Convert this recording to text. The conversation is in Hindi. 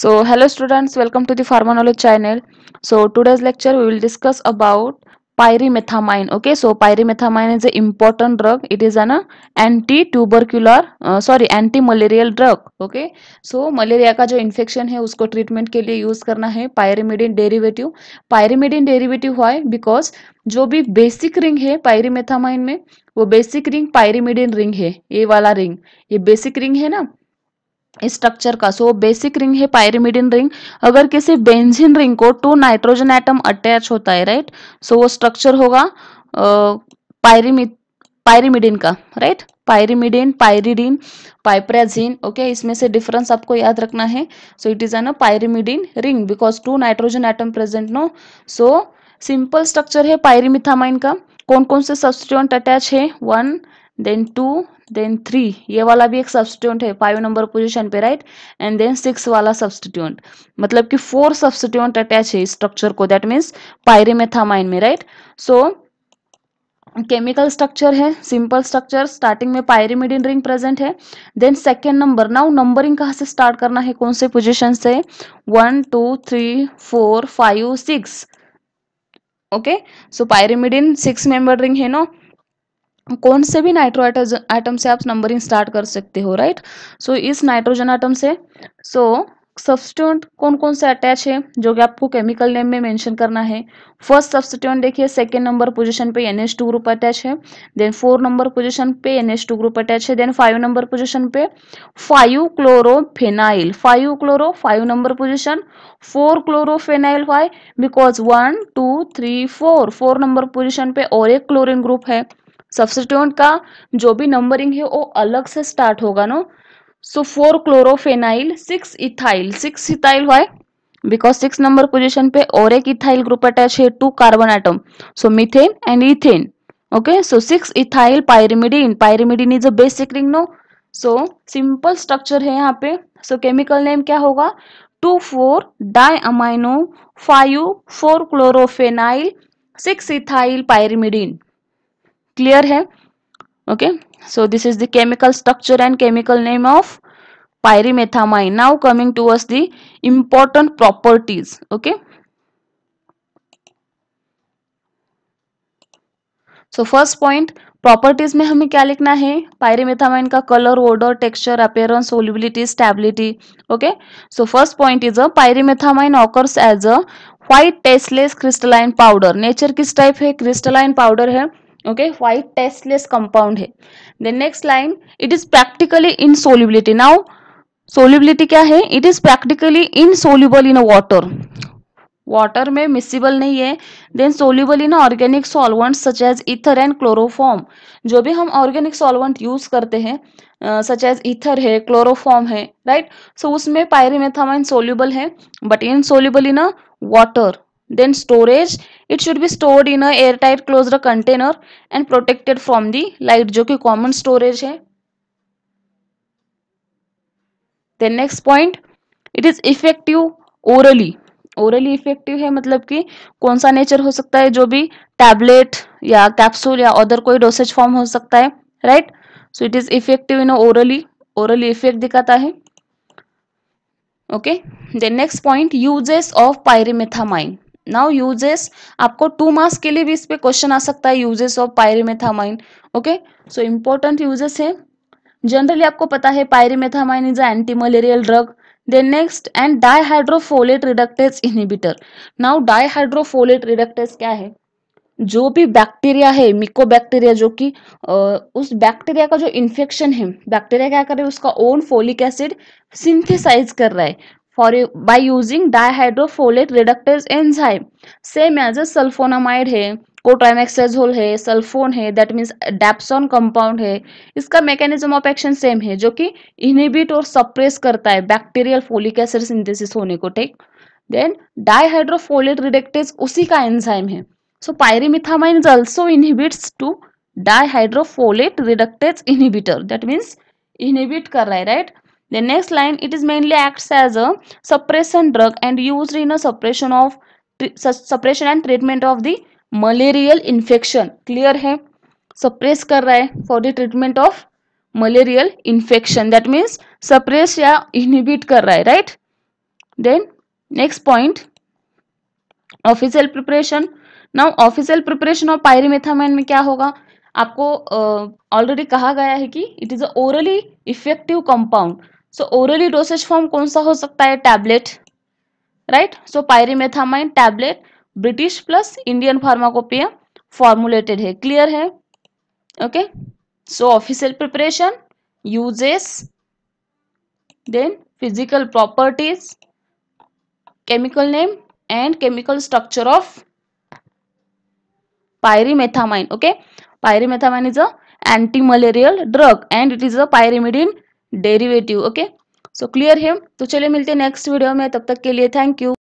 so hello students welcome to the pharma knowledge channel so today's lecture we will discuss about pyrimethamine okay so pyrimethamine is an important drug it is an anti-tubercular uh, sorry anti-malarial drug okay so malaria का जो इन्फेक्शन है उसको ट्रीटमेंट के लिए यूज करना है पायरीमिडिन डेरिवेटिव पायरीमिडिन डेरिवेटिव हुआ बिकॉज जो भी बेसिक रिंग है पायरीमेथामाइन में वो बेसिक रिंग पायरीमिडिन रिंग है ये वाला रिंग ये बेसिक रिंग है ना स्ट्रक्चर का सो बेसिक रिंग है पायरिमिडिन रिंग अगर किसी बेंजिन रिंग को टू नाइट्रोजन एटम अटैच होता है राइट सो so, वो स्ट्रक्चर होगा पायरिमिड पायरिमिडिन का right pyrimidine pyridine piperazine okay इसमें से डिफरेंस आपको याद रखना है so it is an pyrimidine ring because two nitrogen atom present no so simple structure है पायरिमिथामाइन का कौन कौन से सब्सटीट्यूएंट अटैच है one then two then three ये वाला भी एक सब्सटीट्यूंट है फाइव नंबर पोजीशन पे राइट एंड देन सिक्स वाला सब्सटीट्यूंट मतलब कि फोर सब्सटीट्यूंट अटैच है स्ट्रक्चर को दैट मीन्स पायरेमेथामाइन में राइट सो केमिकल स्ट्रक्चर है सिंपल स्ट्रक्चर स्टार्टिंग में पायरेमिडिन रिंग प्रेजेंट है then second number now numbering कहाँ से स्टार्ट करना है कौन से पोजिशन से one two three four five six okay so pyrimidine six member ring है ना कौन से भी नाइट्रो आइटम से आप नंबरिंग स्टार्ट कर सकते हो राइट सो so, इस नाइट्रोजन आइटम से सो so, सब्सटीट्यूंट कौन कौन से अटैच है जो कि आपको केमिकल नेम में मेंशन करना है फर्स्ट सब्सिट्यूंट देखिए सेकेंड नंबर पोजीशन पे N H two group attach है देन फोर नंबर पोजीशन पे N H two group attach है देन फाइव नंबर पोजीशन पे five chlorophenyl five chloro five number position four chlorophenyl five because one two three four four number position पे और एक क्लोरिन ग्रुप है सब्सिट्यूंट का जो भी नंबरिंग है वो अलग से स्टार्ट होगा no so four chlorophenyl six ethyl six ethyl why because six number position पे और एक इथाइल ग्रुप अटैच है two carbon atom so methane and ethane okay so six ethyl pyrimidine pyrimidine is a basic ring no so simple structure है यहाँ पे सो केमिकल नेम क्या होगा two four diamino five four chlorophenyl six ethyl pyrimidine clear है okay so this is the chemical structure and chemical name of pyrimethamine now coming towards the important properties okay so first point properties में हमें क्या लिखना है पायरीमेथामाइन का colour odour texture appearance solubility stability okay so first point is a pyrimethamine occurs as a white tasteless crystalline powder nature किस टाइप है क्रिस्टलाइन पाउडर है ओके व्हाइट टेस्टलेस कंपाउंड है then next line it is practically insolubility now solubility क्या है it is practically insoluble in water water में मिसिबल नहीं है then soluble in organic solvent such as ether and chloroform जो भी हम ऑर्गेनिक सॉल्वेंट यूज करते हैं सच एज इथर है क्लोरोफॉर्म है राइट right? सो so, उसमें पायरीमेथामाइन सोल्यूबल है but insoluble in a water then storage it should be stored in a air tight close container and protected from the light जो कि कॉमन स्टोरेज है then next point it is effective orally orally effective है मतलब कि कौन सा नेचर हो सकता है जो भी टैबलेट या कैप्सूल या अदर कोई डोसेज फॉर्म हो सकता है right so it is effective in orally orally effect दिखाता है okay then next point uses of pyrimethamine now uses आपको टू मार्क्स के लिए भी इस पे क्वेश्चन आ सकता है uses of pyrimethamine okay so important uses है जनरली आपको पता है pyrimethamine is a anti malarial drug then next and dihydrofolate reductase inhibitor now dihydrofolate reductase क्या है जो भी बैक्टीरिया है मिको बैक्टीरिया जो कि उस बैक्टीरिया का जो इन्फेक्शन है बैक्टीरिया क्या कर रहा है उसका ओन फोलिक एसिड सिंथेसाइज कर रहा है for by using dihydrofolate reductase enzyme same as a sulfonamide है कोट्राइमेक्सेजोल है सल्फोन है दैट मीन्स डैप्सॉन कंपाउंड है इसका मैकेनिज्म ऑफ एक्शन सेम है जो कि इनिबिट और सप्रेस करता है बैक्टीरियल फोलिक एसिड सिंथेसिस होने को ठीक देन डाइहाइड्रोफोलेट रिडक्टेज उसी का एंजाइम है so pyrimethamine is also inhibits to dihydrofolate reductase inhibitor that means inhibit कर रहा है right The next line, it is mainly acts as a suppressant drug and used in a suppression of suppression and treatment of the malarial infection clear है सप्रेस कर रहा है for the treatment of malarial infection that means suppress या इनहिबिट कर रहा है right then next point official preparation now official preparation of pyrimethamine में क्या होगा आपको ऑलरेडी uh, कहा गया है कि it is a orally effective compound so orally dosage form कौन सा हो सकता है tablet right so pyrimethamine tablet British plus Indian pharmacopoeia formulated है क्लियर है okay so official preparation uses then physical properties chemical name and chemical structure of pyrimethamine okay pyrimethamine is a anti malarial drug and it is a pyrimidine derivative okay so clear है तो चलिए मिलते हैं नेक्स्ट वीडियो में तब तक के लिए थैंक यू